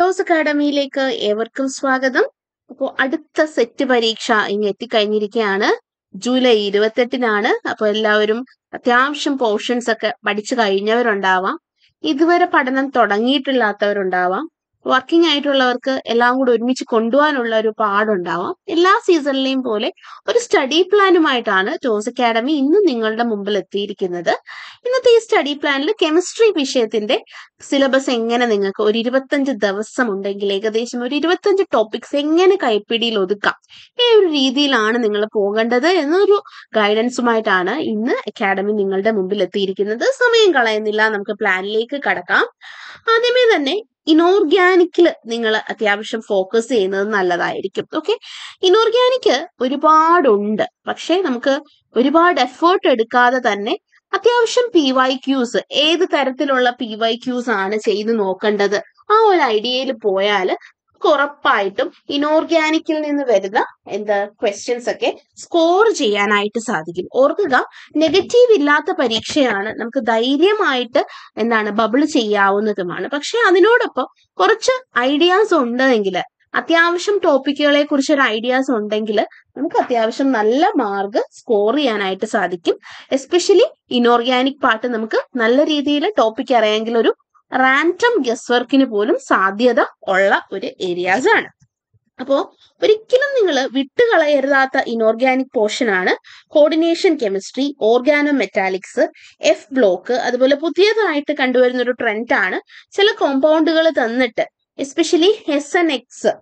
toss അക്കാഡമിയിലേക്ക് ഏവർക്കും സ്വാഗതം അപ്പോൾ അടുത്ത സെറ്റ് പരീക്ഷ ഇനി എത്തിക്കഴിഞ്ഞിരിക്കുകയാണ് ജൂലൈ ഇരുപത്തെട്ടിനാണ് അപ്പോൾ എല്ലാവരും അത്യാവശ്യം പോർഷൻസ് ഒക്കെ പഠിച്ചു കഴിഞ്ഞവരുണ്ടാവാം ഇതുവരെ പഠനം തുടങ്ങിയിട്ടില്ലാത്തവരുണ്ടാവാം വർക്കിംഗ് ആയിട്ടുള്ളവർക്ക് എല്ലാം കൂടെ ഒരുമിച്ച് കൊണ്ടുപോകാനുള്ള ഒരു പാടുണ്ടാവാം എല്ലാ സീസണിലെയും പോലെ ഒരു സ്റ്റഡി പ്ലാനുമായിട്ടാണ് ജോസ് അക്കാഡമി ഇന്ന് നിങ്ങളുടെ മുമ്പിൽ എത്തിയിരിക്കുന്നത് ഇന്നത്തെ ഈ സ്റ്റഡി പ്ലാനിൽ കെമിസ്ട്രി വിഷയത്തിന്റെ സിലബസ് എങ്ങനെ നിങ്ങൾക്ക് ഒരു ഇരുപത്തഞ്ച് ദിവസം ഉണ്ടെങ്കിൽ ഏകദേശം ഒരു ഇരുപത്തഞ്ച് ടോപ്പിക്സ് എങ്ങനെ കൈപ്പിടിയിൽ ഒതുക്കാം ഈ ഒരു രീതിയിലാണ് നിങ്ങൾ പോകേണ്ടത് എന്നൊരു ഗൈഡൻസുമായിട്ടാണ് ഇന്ന് അക്കാഡമി നിങ്ങളുടെ മുമ്പിൽ എത്തിയിരിക്കുന്നത് സമയം കളയുന്നില്ല നമുക്ക് പ്ലാനിലേക്ക് കടക്കാം ആദ്യമേ തന്നെ ഇനോർഗാനിക്കിൽ നിങ്ങൾ അത്യാവശ്യം ഫോക്കസ് ചെയ്യുന്നത് നല്ലതായിരിക്കും ഓക്കെ ഇനോർഗാനിക് ഒരുപാടുണ്ട് പക്ഷേ നമുക്ക് ഒരുപാട് എഫേർട്ട് എടുക്കാതെ തന്നെ അത്യാവശ്യം പി വൈ ക്യൂസ് ഏത് തരത്തിലുള്ള പി വൈ ക്യൂസ് ആണ് ചെയ്ത് നോക്കേണ്ടത് ആ ഒരു ഐഡിയയിൽ പോയാൽ നമുക്ക് ഉറപ്പായിട്ടും ഇനോർഗാനിക്കിൽ നിന്ന് വരുന്ന എന്താ ക്വസ്റ്റ്യൻസ് ഒക്കെ സ്കോർ ചെയ്യാനായിട്ട് സാധിക്കും ഓർക്കുക നെഗറ്റീവ് ഇല്ലാത്ത പരീക്ഷയാണ് നമുക്ക് ധൈര്യമായിട്ട് എന്താണ് ബബിൾ ചെയ്യാവുന്നതുമാണ് പക്ഷെ അതിനോടൊപ്പം കുറച്ച് ഐഡിയാസ് ഉണ്ടെങ്കിൽ അത്യാവശ്യം ടോപ്പിക്കുകളെ കുറിച്ച് ഒരു ഐഡിയാസ് ഉണ്ടെങ്കിൽ നമുക്ക് അത്യാവശ്യം നല്ല മാർക്ക് സ്കോർ ചെയ്യാനായിട്ട് സാധിക്കും എസ്പെഷ്യലി ഇനോർഗാനിക് പാർട്ട് നമുക്ക് നല്ല രീതിയിൽ ടോപ്പിക് അറിയാമെങ്കിൽ ഒരു റാൻഡം ഗസ് വർക്കിന് പോലും സാധ്യത ഉള്ള ഒരു ഏരിയാസ് ആണ് അപ്പോ ഒരിക്കലും നിങ്ങൾ വിട്ടുകളയരുതാത്ത ഇൻഓർഗാനിക് പോർഷൻ ആണ് coordination chemistry organometallics F block അതുപോലെ പുതിയതായിട്ട് കണ്ടുവരുന്ന ഒരു ട്രെൻഡാണ് ചില കോമ്പൗണ്ടുകൾ തന്നിട്ട് especially S N X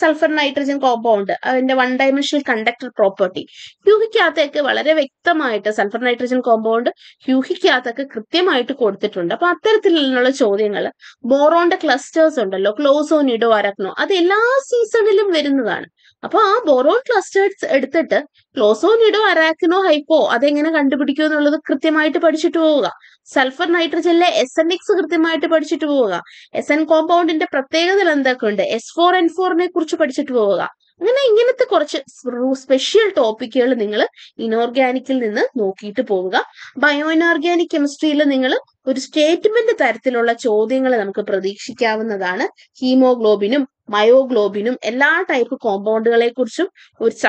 sulphur nitrogen compound അതിന്റെ വൺ ഡയമെൻഷണൽ കണ്ടക്ടർ പ്രോപ്പർട്ടി ഹ്യൂഹിക്കകത്തേക്ക് വളരെ വ്യക്തമായിട്ട് സൾഫർ നൈട്രജൻ കോമ്പൗണ്ട് ഹ്യൂഹിക്കകത്തൊക്കെ കൃത്യമായിട്ട് കൊടുത്തിട്ടുണ്ട് അപ്പൊ അത്തരത്തിലുള്ള ചോദ്യങ്ങൾ ബോറോണ്ട ക്ലസ്റ്റേഴ്സ് ഉണ്ടല്ലോ ക്ലോസോ നിഡോ അരക്നോ അത് എല്ലാ സീസണിലും വരുന്നതാണ് അപ്പൊ ആ ബോറോൺ ക്ലസ്റ്റേഴ്സ് എടുത്തിട്ട് ക്ലോസോനിഡോ അറാക്കിനോ ഹൈപ്പോ അതെങ്ങനെ കണ്ടുപിടിക്കുമോ എന്നുള്ളത് കൃത്യമായിട്ട് പഠിച്ചിട്ട് പോവുക സൾഫർ നൈട്രജനിലെ എസ് എൻ എക്സ് കൃത്യമായിട്ട് പഠിച്ചിട്ട് പോവുക എസ് എൻ കോമ്പൗണ്ടിന്റെ പ്രത്യേകതകൾ ഉണ്ട് എസ് ഫോർ എൻ ഫോറിനെ കുറിച്ച് പഠിച്ചിട്ട് പോവുക അങ്ങനെ ഇങ്ങനത്തെ കുറച്ച് സ്പെഷ്യൽ ടോപ്പിക്കുകൾ നിങ്ങൾ ഇനോർഗാനിക്കിൽ നിന്ന് നോക്കിയിട്ട് പോവുക ബയോ ഇനോർഗാനിക് കെമിസ്ട്രിയിൽ നിങ്ങൾ ഒരു സ്റ്റേറ്റ്മെന്റ് തരത്തിലുള്ള ചോദ്യങ്ങൾ നമുക്ക് പ്രതീക്ഷിക്കാവുന്നതാണ് ഹീമോഗ്ലോബിനും മയോഗ്ലോബിനും എല്ലാ ടൈപ്പ് കോമ്പൗണ്ടുകളെ കുറിച്ചും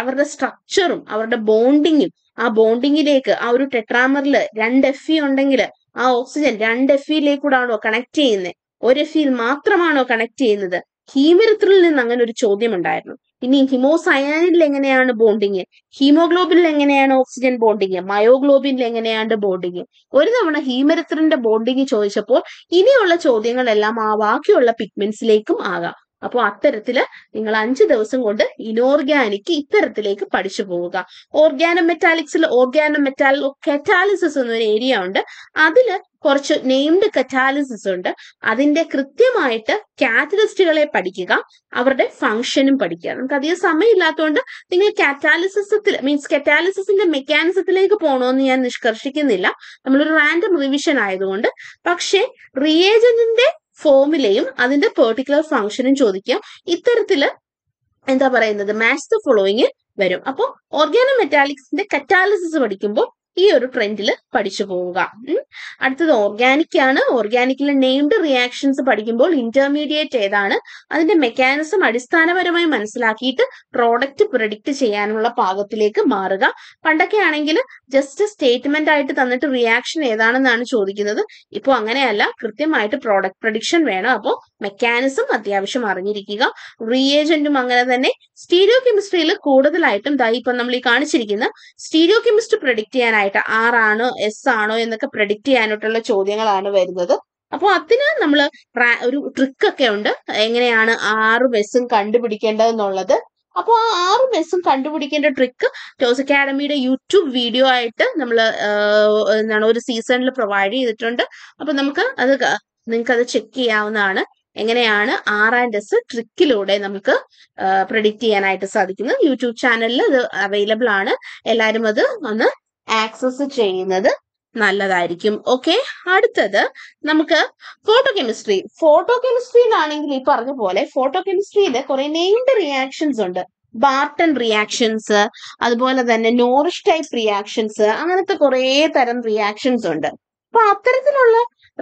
അവരുടെ സ്ട്രക്ചറും അവരുടെ ബോണ്ടിങ്ങും ആ ബോണ്ടിങ്ങിലേക്ക് ആ ഒരു ടെട്രാമറിൽ രണ്ട് എഫ് ഇ ഉണ്ടെങ്കിൽ ആ ഓക്സിജൻ രണ്ട് എഫ് ഇയിലേക്കൂടാണോ കണക്ട് ചെയ്യുന്നത് ഒരു എഫ് ഇയിൽ മാത്രമാണോ കണക്ട് ചെയ്യുന്നത് ഹീമരിത്രിൽ നിന്ന് അങ്ങനെ ഒരു ചോദ്യം ഉണ്ടായിരുന്നു ഇനി ഹിമോസയാനിൽ എങ്ങനെയാണ് ബോണ്ടിങ് ഹീമോഗ്ലോബിനിൽ എങ്ങനെയാണ് ഓക്സിജൻ ബോണ്ടിങ് മയോഗ്ലോബിനിൽ എങ്ങനെയാണ് ബോണ്ടിങ് ഒരു തവണ ഹീമരത്രന്റെ ബോണ്ടിങ് ചോദിച്ചപ്പോൾ ഇനിയുള്ള ചോദ്യങ്ങളെല്ലാം ആ ബാക്കിയുള്ള പിഗ്മെന്റ്സിലേക്കും ആകാം അപ്പോൾ അത്തരത്തില് നിങ്ങൾ അഞ്ച് ദിവസം കൊണ്ട് ഇനോർഗാനിക് ഇത്തരത്തിലേക്ക് പഠിച്ചു പോവുക ഓർഗാനോ മെറ്റാലിക്സിൽ ഓർഗാനോ മെറ്റാൽ കെറ്റാലിസിസ് എന്നൊരു ഏരിയ ഉണ്ട് അതിൽ കുറച്ച് നെയിംഡ് കറ്റാലിസിസ് ഉണ്ട് അതിന്റെ കൃത്യമായിട്ട് കാറ്റലിസ്റ്റുകളെ പഠിക്കുക അവരുടെ ഫങ്ഷനും പഠിക്കുക നമുക്ക് അധികം സമയമില്ലാത്തതുകൊണ്ട് നിങ്ങൾ കാറ്റാലിസിസത്തിൽ മീൻസ് കറ്റാലിസിന്റെ മെക്കാനിസത്തിലേക്ക് പോകണമെന്ന് ഞാൻ നിഷ്കർഷിക്കുന്നില്ല നമ്മളൊരു റാൻഡം റിവിഷൻ ആയതുകൊണ്ട് പക്ഷേ റിയേജന്റിന്റെ ഫോമിലെയും അതിന്റെ പെർട്ടിക്കുലർ ഫംഗ്ഷനും ചോദിക്കാം ഇത്തരത്തില് എന്താ പറയുന്നത് മാച്ച് ദ ഫോളോയിങ് വരും അപ്പോൾ ഓർഗാനോ മെറ്റാലിക്സിന്റെ കറ്റാലിസിസ് പഠിക്കുമ്പോൾ ഈ ഒരു ട്രെൻഡിൽ പഠിച്ചു പോവുക അടുത്തത് ഓർഗാനിക് ആണ് ഓർഗാനിക്കിലെ നെയ്മഡ് റിയാക്ഷൻസ് പഠിക്കുമ്പോൾ ഇന്റർമീഡിയറ്റ് ഏതാണ് അതിന്റെ മെക്കാനിസം അടിസ്ഥാനപരമായി മനസ്സിലാക്കിയിട്ട് പ്രോഡക്റ്റ് പ്രൊഡിക്റ്റ് ചെയ്യാനുള്ള പാകത്തിലേക്ക് മാറുക പണ്ടൊക്കെ ആണെങ്കിൽ ജസ്റ്റ് സ്റ്റേറ്റ്മെന്റ് ആയിട്ട് തന്നിട്ട് റിയാക്ഷൻ ഏതാണെന്നാണ് ചോദിക്കുന്നത് ഇപ്പോൾ അങ്ങനെയല്ല കൃത്യമായിട്ട് പ്രോഡക്റ്റ് പ്രൊഡിക്ഷൻ വേണം അപ്പോൾ മെക്കാനിസം അത്യാവശ്യം അറിഞ്ഞിരിക്കുക റീയേജന്റും അങ്ങനെ തന്നെ സ്റ്റീരിയോ കെമിസ്ട്രിയിൽ കൂടുതലായിട്ടും ഇപ്പം നമ്മൾ ഈ കാണിച്ചിരിക്കുന്ന സ്റ്റീരിയോ കെമിസ്ട്രി പ്രൊഡിക്റ്റ് ചെയ്യാനായിട്ട് ആയിട്ട് ആർ ആണോ എസ് ആണോ എന്നൊക്കെ പ്രെഡിക്റ്റ് ചെയ്യാനായിട്ടുള്ള ചോദ്യങ്ങളാണ് വരുന്നത് അപ്പോൾ അതിന് നമ്മൾ ഒരു ട്രിക്കൊക്കെ ഉണ്ട് എങ്ങനെയാണ് ആറും എസും കണ്ടുപിടിക്കേണ്ടതെന്നുള്ളത് അപ്പോൾ ആ ആറും മെസ്സും കണ്ടുപിടിക്കേണ്ട ട്രിക്ക് ടോസ് അക്കാഡമിയുടെ യൂട്യൂബ് വീഡിയോ ആയിട്ട് നമ്മൾ എന്താണ് ഒരു സീസണിൽ പ്രൊവൈഡ് ചെയ്തിട്ടുണ്ട് അപ്പൊ നമുക്ക് അത് നിങ്ങൾക്ക് അത് ചെക്ക് ചെയ്യാവുന്നതാണ് എങ്ങനെയാണ് ആർ ആൻഡ് എസ് ട്രിക്കിലൂടെ നമുക്ക് പ്രഡിക്റ്റ് ചെയ്യാനായിട്ട് സാധിക്കുന്നത് യൂട്യൂബ് ചാനലിൽ അത് അവൈലബിൾ ആണ് എല്ലാവരും അത് ഒന്ന് ആക്സസ് ചെയ്യുന്നത് നല്ലതായിരിക്കും ഓക്കെ അടുത്തത് നമുക്ക് ഫോട്ടോ കെമിസ്ട്രി ഫോട്ടോ കെമിസ്ട്രിയിലാണെങ്കിൽ ഈ പറഞ്ഞ പോലെ ഫോട്ടോ കെമിസ്ട്രിയിൽ കുറെ നെയ്ഡ് റിയാക്ഷൻസ് ഉണ്ട് ബാർട്ടൺ റിയാക്ഷൻസ് അതുപോലെ തന്നെ നോറിഷ് ടൈപ്പ് റിയാക്ഷൻസ് അങ്ങനത്തെ കുറെ തരം റിയാക്ഷൻസ് ഉണ്ട് അപ്പൊ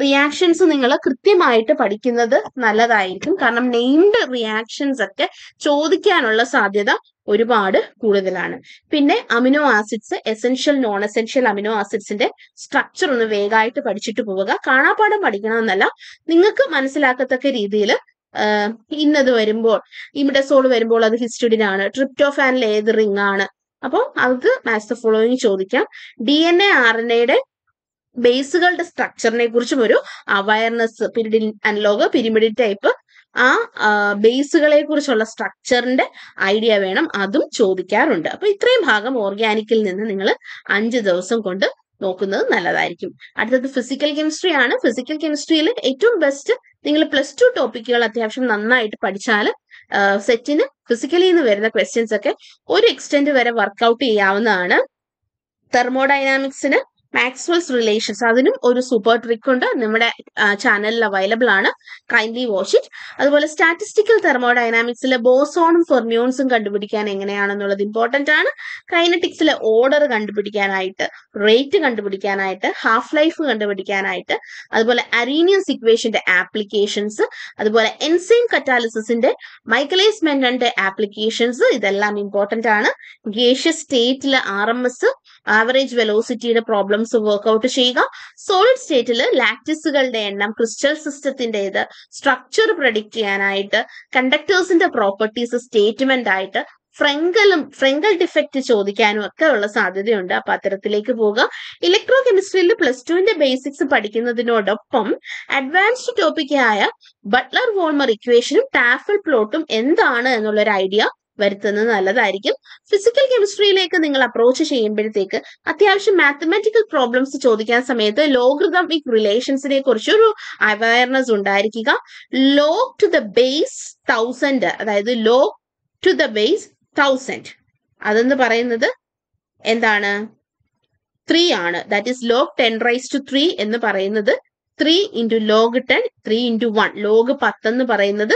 റിയാക്ഷൻസ് നിങ്ങൾ കൃത്യമായിട്ട് പഠിക്കുന്നത് നല്ലതായിരിക്കും കാരണം നെയിംഡ് റിയാക്ഷൻസ് ഒക്കെ ചോദിക്കാനുള്ള സാധ്യത ഒരുപാട് കൂടുതലാണ് പിന്നെ amino acids essential non essential amino ആസിഡ്സിന്റെ സ്ട്രക്ചർ ഒന്ന് വേഗമായിട്ട് പഠിച്ചിട്ട് പോവുക കാണാപ്പാടം പഠിക്കണമെന്നല്ല നിങ്ങൾക്ക് മനസ്സിലാക്കത്തക്ക രീതിയിൽ ഇന്നത് വരുമ്പോൾ ഇമിഡസോൾ വരുമ്പോൾ അത് ഹിസ്റ്റുഡിൻ ആണ് ട്രിപ്റ്റോഫാനിൽ ഏത് റിംഗ് ആണ് അപ്പോൾ അത് മാച്ച് ഫോളോയിങ് ചോദിക്കാം D N A R N എയുടെ ബേസുകളുടെ സ്ട്രക്ചറിനെ കുറിച്ചും ഒരു awareness pyridine analogue pyrimidine type ആ ബേസുകളെ കുറിച്ചുള്ള സ്ട്രക്ചറിന്റെ ഐഡിയ വേണം അതും ചോദിക്കാറുണ്ട് അപ്പൊ ഇത്രയും ഭാഗം ഓർഗാനിക്കിൽ നിന്ന് നിങ്ങൾ അഞ്ച് ദിവസം കൊണ്ട് നോക്കുന്നത് നല്ലതായിരിക്കും അടുത്തത് ഫിസിക്കൽ കെമിസ്ട്രി ആണ് ഫിസിക്കൽ കെമിസ്ട്രിയിൽ ഏറ്റവും ബെസ്റ്റ് നിങ്ങൾ പ്ലസ് ടു ടോപ്പിക്കുകൾ അത്യാവശ്യം നന്നായിട്ട് പഠിച്ചാൽ സെറ്റിന് ഫിസിക്കലിൽ നിന്ന് വരുന്ന ക്വസ്റ്റ്യൻസ് ഒക്കെ ഒരു എക്സ്റ്റെന്റ് വരെ വർക്ക്ഔട്ട് ചെയ്യാവുന്നതാണ് തെർമോഡൈനാമിക്സിന് മാക്സ്വെൽസ് റിലേഷൻസ് അതിനും ഒരു സൂപ്പർ ട്രിക്ക് ഉണ്ട് നമ്മുടെ ചാനലിൽ അവൈലബിൾ ആണ് കൈൻഡ്ലി വാച്ച് ഇറ്റ് അതുപോലെ സ്റ്റാറ്റിസ്റ്റിക്കൽ തെർമോഡൈനാമിക്സിലെ ബോസോണും ഫെർമ്യൂൺസും കണ്ടുപിടിക്കാൻ എങ്ങനെയാണെന്നുള്ളത് ഇമ്പോർട്ടന്റ് ആണ് കൈനറ്റിക്സിലെ ഓർഡർ കണ്ടുപിടിക്കാനായിട്ട് റേറ്റ് കണ്ടുപിടിക്കാനായിട്ട് ഹാഫ് ലൈഫ് കണ്ടുപിടിക്കാനായിട്ട് അതുപോലെ അരീനിയസ് ഇക്വേഷന്റെ ആപ്ലിക്കേഷൻസ് അതുപോലെ എൻസൈം കറ്റാലിസിന്റെ മൈക്കലൈസ് മെന്റന്റെ ആപ്ലിക്കേഷൻസ് ഇതെല്ലാം ഇമ്പോർട്ടന്റ് ആണ് ഗേഷ്യ സ്റ്റേറ്റിലെ ആർ എം എസ് ആവറേജ് വെലോസിറ്റിയുടെ പ്രോബ്ലം ഐറ്റംസ് വർക്ക്ഔട്ട് ചെയ്യുക സോളിഡ് സ്റ്റേറ്റിൽ ലാക്റ്റിസുകളുടെ എണ്ണം ക്രിസ്റ്റൽ സിസ്റ്റത്തിൻ്റെത് സ്ട്രക്ചർ പ്രഡിക്റ്റ് ചെയ്യാനായിട്ട് കണ്ടക്ടേഴ്സിന്റെ പ്രോപ്പർട്ടീസ് സ്റ്റേറ്റ്മെന്റ് ആയിട്ട് ഫ്രെങ്കലും ഫ്രെങ്കൽ ഡിഫക്റ്റ് ചോദിക്കാനും ഒക്കെ ഉള്ള സാധ്യതയുണ്ട് അപ്പൊ അത്തരത്തിലേക്ക് പോകുക ഇലക്ട്രോ കെമിസ്ട്രിയിൽ പ്ലസ് ടുവിന്റെ ബേസിക്സ് പഠിക്കുന്നതിനോടൊപ്പം അഡ്വാൻസ്ഡ് ടോപ്പിക്കായ ബട്ട്ലർ വോൾമർ ഇക്വേഷനും ടാഫൽ പ്ലോട്ടും എന്താണ് എന്നുള്ളൊരു ഐഡിയ വരുത്തുന്നത് നല്ലതായിരിക്കും ഫിസിക്കൽ കെമിസ്ട്രിയിലേക്ക് നിങ്ങൾ അപ്രോച്ച് ചെയ്യുമ്പോഴത്തേക്ക് അത്യാവശ്യം മാത്തമാറ്റിക്കൽ പ്രോബ്ലംസ് ചോദിക്കാൻ സമയത്ത് ലോഗറിതമിക് റിലേഷൻസിനെ കുറിച്ചൊരു അവയർനെസ് ഉണ്ടായിരിക്കുക log to the base thousand അതായത് log to the base thousand അതെന്ന് പറയുന്നത് എന്താണ് ത്രീ ആണ് that is log ten raise to three എന്ന് പറയുന്നത് three into log ten three into one log പത്ത് എന്ന് പറയുന്നത്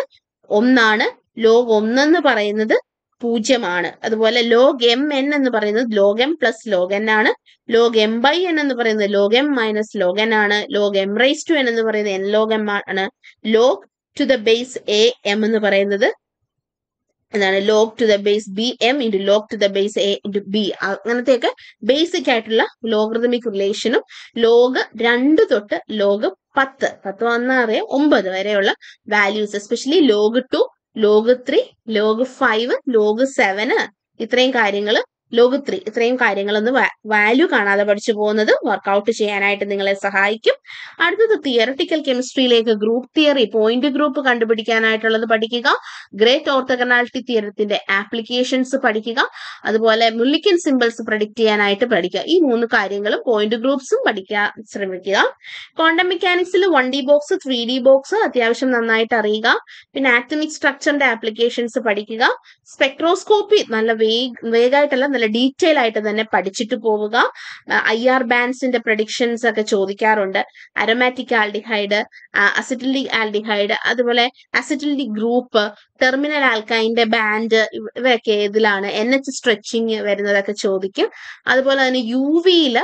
ഒന്നാണ് ലോഗ് ഒന്നെന്ന് പറയുന്നത് പൂജ്യമാണ് അതുപോലെ ലോഗ് എം എൻ എന്ന് പറയുന്നത് log M plus log N ആണ് ലോഗ് എം ബൈ എൻ എന്ന് പറയുന്നത് log M minus log N ആണ് log M raise to N എന്ന് പറയുന്നത് എൻ ലോഗ് എം ആണ് log to the base A M എന്ന് പറയുന്നത് എന്താണ് log to the base B M into log to the base A into B അങ്ങനത്തെയൊക്കെ basic ആയിട്ടുള്ള logarithmic റിലേഷനും ലോഗ് രണ്ട് തൊട്ട് ലോഗ് പത്ത് പത്ത് വന്നാറിയ ഒമ്പത് വരെയുള്ള values especially log two log three log five log seven ഇത്രയും കാര്യങ്ങൾ ലോകത്തിൽ ഇത്രയും കാര്യങ്ങളൊന്നും വാല്യൂ കാണാതെ പഠിച്ചു പോകുന്നത് വർക്ക്ഔട്ട് ചെയ്യാനായിട്ട് നിങ്ങളെ സഹായിക്കും അടുത്തത് തിയറട്ടിക്കൽ കെമിസ്ട്രിയിലേക്ക് ഗ്രൂപ്പ് തിയറി പോയിന്റ് ഗ്രൂപ്പ് കണ്ടുപിടിക്കാനായിട്ടുള്ളത് പഠിക്കുക ഗ്രേറ്റ് ഓർത്തഗണാലിറ്റി തിയറത്തിന്റെ ആപ്ലിക്കേഷൻസ് പഠിക്കുക അതുപോലെ മുല്ലിക്കൻ സിമ്പിൾസ് പ്രഡിക്റ്റ് ചെയ്യാനായിട്ട് പഠിക്കുക ഈ മൂന്ന് കാര്യങ്ങളും പോയിന്റ് ഗ്രൂപ്പ്സും പഠിക്കാൻ ശ്രമിക്കുക ക്വാണ്ടം മെക്കാനിക്സിൽ one D box three D box അത്യാവശ്യം നന്നായിട്ട് അറിയുക പിന്നെ ആറ്റമിക് സ്ട്രക്ചറിന്റെ ആപ്ലിക്കേഷൻസ് പഠിക്കുക സ്പെക്ട്രോസ്കോപ്പി നല്ല വേഗ വേഗമായിട്ടല്ല നല്ല ഡീറ്റെയിൽ ആയിട്ട് തന്നെ പഠിച്ചിട്ട് പോവുക ഐ ആർ ബാൻസിന്റെ പ്രഡിക്ഷൻസ് ഒക്കെ ചോദിക്കാറുണ്ട് അരോമാറ്റിക് ആൽഡിഹൈഡ് അസിറ്റിലിക് ആൽഡിഹൈഡ് അതുപോലെ അസിറ്റിലിക് ഗ്രൂപ്പ് ടെർമിനൽ ആൽക്കൈൻ്റെ ബാൻഡ് ഇവയൊക്കെ ഏതിലാണ് എൻ എച്ച് സ്ട്രെച്ചിങ് വരുന്നതൊക്കെ ചോദിക്കും അതുപോലെ തന്നെ യു വിയിൽ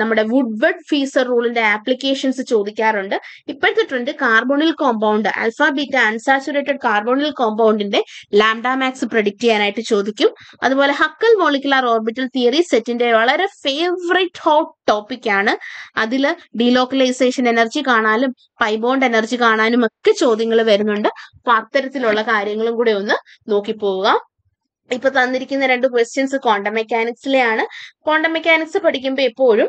നമ്മുടെ വുഡ്ബഡ് ഫീസർ റൂളിന്റെ ആപ്ലിക്കേഷൻസ് ചോദിക്കാറുണ്ട് ഇപ്പോഴത്തെ trend carbonyl compound alpha beta unsaturated carbonyl കോമ്പൗണ്ടിന്റെ ലാംഡാമാക്സ് മാക്സ് ചെയ്യാനായിട്ട് ചോദിക്കും അതുപോലെ ഹക്കൽ മോളിക്കുലർ ഓർബിറ്റൽ തിയറി സെറ്റിന്റെ വളരെ ഫേവറേറ്റ് ഹോട്ട് ടോപ്പിക് ആണ് അതിൽ ഡീലോക്കലൈസേഷൻ എനർജി കാണാനും പൈബോണ്ട് എനർജി കാണാനും ഒക്കെ ചോദ്യങ്ങൾ വരുന്നുണ്ട് അപ്പൊ അത്തരത്തിലുള്ള കാര്യങ്ങളും കൂടെ ഒന്ന് നോക്കിപ്പോവുക ഇപ്പൊ തന്നിരിക്കുന്ന രണ്ട് ക്വസ്റ്റ്യൻസ് ക്വാണ്ടം മെക്കാനിക്സിലെയാണ് ക്വാണ്ടം മെക്കാനിക്സ് പഠിക്കുമ്പോൾ എപ്പോഴും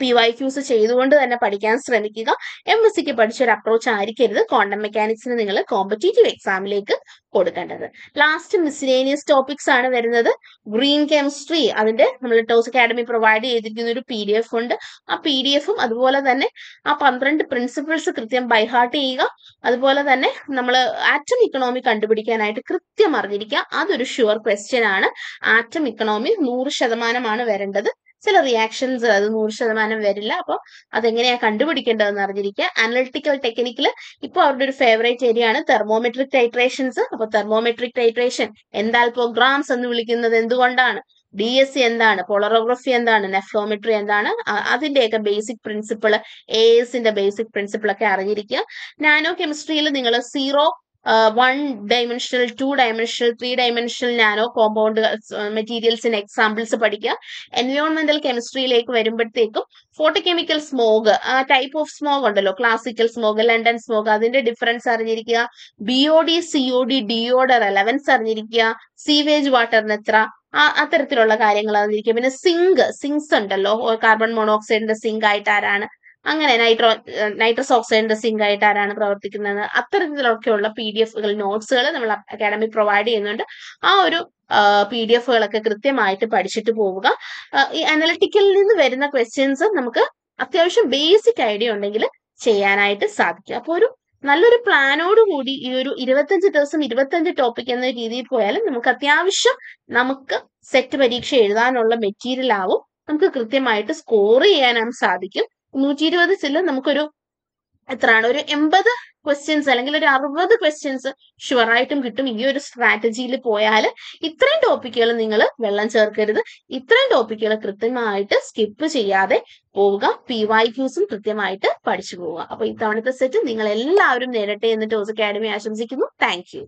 പി വൈ ക്യൂസ് ചെയ്തുകൊണ്ട് തന്നെ പഠിക്കാൻ ശ്രമിക്കുക എം എസ് സിക്ക് പഠിച്ച ഒരു അപ്രോച്ച് ആയിരിക്കരുത് ക്വാണ്ടം മെക്കാനിക്സിന് നിങ്ങൾ കോമ്പറ്റേറ്റീവ് എക്സാമിലേക്ക് കൊടുക്കേണ്ടത് ലാസ്റ്റ് മിസ്ലേനിയസ് ടോപ്പിക്സ് ആണ് വരുന്നത് ഗ്രീൻ കെമിസ്ട്രി അതിന്റെ നമ്മൾ ടോസ് അക്കാഡമി പ്രൊവൈഡ് ചെയ്തിരിക്കുന്ന ഒരു പി ഡി എഫ് ഉണ്ട് ആ പി ഡി എഫും അതുപോലെ തന്നെ ആ പന്ത്രണ്ട് പ്രിൻസിപ്പിൾസ് കൃത്യം ബൈഹാർട്ട് ചെയ്യുക അതുപോലെ തന്നെ നമ്മൾ ആറ്റം ഇക്കണോമി കണ്ടുപിടിക്കാനായിട്ട് കൃത്യം അറിഞ്ഞിരിക്കുക അതൊരു ഷുവർ ക്വസ്റ്റ്യൻ ആണ് ആറ്റം ഇക്കണോമി നൂറ് ശതമാനമാണ് വരേണ്ടത് ചില റിയാക്ഷൻസ് അത് നൂറ് ശതമാനം വരില്ല അപ്പൊ അതെങ്ങനെയാ കണ്ടുപിടിക്കേണ്ടതെന്ന് അറിഞ്ഞിരിക്കുക അനലിറ്റിക്കൽ ടെക്നിക്കിൽ ഇപ്പൊ അവരുടെ ഒരു ഫേവറേറ്റ് ഏരിയ ആണ് തെർമോമെട്രിക് ടൈട്രേഷൻസ് അപ്പൊ തെർമോമെട്രിക് ടൈട്രേഷൻ എന്താൽപോഗ്രാംസ് എന്ന് വിളിക്കുന്നത് എന്തുകൊണ്ടാണ് ഡി എസ് സി എന്താണ് പോളറോഗ്രഫി എന്താണ് നെഫ്ലോമെട്രി എന്താണ് അതിന്റെയൊക്കെ ബേസിക് പ്രിൻസിപ്പിൾ എ എസിന്റെ ബേസിക് പ്രിൻസിപ്പിൾ ഒക്കെ അറിഞ്ഞിരിക്കുക നാനോ കെമിസ്ട്രിയിൽ നിങ്ങൾ zero one dimensional two dimensional three dimensional nano compound മെറ്റീരിയൽസിന് എക്സാമ്പിൾസ് പഠിക്കുക എൻവയോൺമെന്റൽ കെമിസ്ട്രിയിലേക്ക് വരുമ്പോഴത്തേക്കും ഫോട്ടോകെമിക്കൽ സ്മോഗ് ആ ടൈപ്പ് ഓഫ് സ്മോഗ് ഉണ്ടല്ലോ ക്ലാസിക്കൽ സ്മോഗ് ലണ്ടൻ സ്മോഗ് അതിന്റെ ഡിഫറൻസ് അറിഞ്ഞിരിക്കുക B O D C O D ഡിയോടെ റെലവൻസ് അറിഞ്ഞിരിക്കുക സീവേജ് വാട്ടറിന് എത്ര ആ അത്തരത്തിലുള്ള കാര്യങ്ങൾ അറിഞ്ഞിരിക്കുക പിന്നെ സിങ്ക് സിങ്സ് ഉണ്ടല്ലോ കാർബൺ മോണോക്സൈഡിന്റെ സിങ്ക് ആയിട്ട് ആരാണ് അങ്ങനെ നൈട്രോ നൈട്രസ് ഓക്സൈഡിന്റെ സിങ്ക് ആയിട്ട് ആരാണ് പ്രവർത്തിക്കുന്നത് അത്തരത്തിലൊക്കെയുള്ള പി ഡി എഫുകൾ നോട്ട്സുകൾ നമ്മൾ അക്കാഡമി പ്രൊവൈഡ് ചെയ്യുന്നുണ്ട് ആ ഒരു പി ഡി എഫുകളൊക്കെ കൃത്യമായിട്ട് പഠിച്ചിട്ട് പോവുക ഈ അനലിറ്റിക്കലിൽ നിന്ന് വരുന്ന ക്വസ്റ്റ്യൻസ് നമുക്ക് അത്യാവശ്യം ബേസിക് ഐഡിയ ഉണ്ടെങ്കിൽ ചെയ്യാനായിട്ട് സാധിക്കും അപ്പോൾ ഒരു നല്ലൊരു പ്ലാനോട് കൂടി ഈ ഒരു ഇരുപത്തഞ്ച് ദിവസം ഇരുപത്തഞ്ച് ടോപ്പിക് എന്ന രീതിയിൽ പോയാലും നമുക്ക് അത്യാവശ്യം നമുക്ക് സെറ്റ് പരീക്ഷ എഴുതാനുള്ള മെറ്റീരിയൽ ആവും നമുക്ക് കൃത്യമായിട്ട് സ്കോർ ചെയ്യാനും സാധിക്കും നൂറ്റി ഇരുപത് സെല്ല് നമുക്കൊരു എത്രയാണ് ഒരു എൺപത് ക്വസ്റ്റ്യൻസ് അല്ലെങ്കിൽ ഒരു അറുപത് ക്വസ്റ്റ്യൻസ് ഷുവറായിട്ടും കിട്ടും ഈ ഒരു സ്ട്രാറ്റജിയിൽ പോയാൽ ഇത്രയും ടോപ്പിക്കുകൾ നിങ്ങൾ വെള്ളം ചേർക്കരുത് ഇത്രയും ടോപ്പിക്കുകൾ കൃത്യമായിട്ട് സ്കിപ്പ് ചെയ്യാതെ പോവുക പി വൈ ക്യൂസും കൃത്യമായിട്ട് പഠിച്ചു പോവുക അപ്പൊ ഇത്തവണത്തെ സെറ്റ് നിങ്ങൾ എല്ലാവരും നേരട്ടെ എന്ന് ടോസ് അക്കാഡമി ആശംസിക്കുന്നു താങ്ക്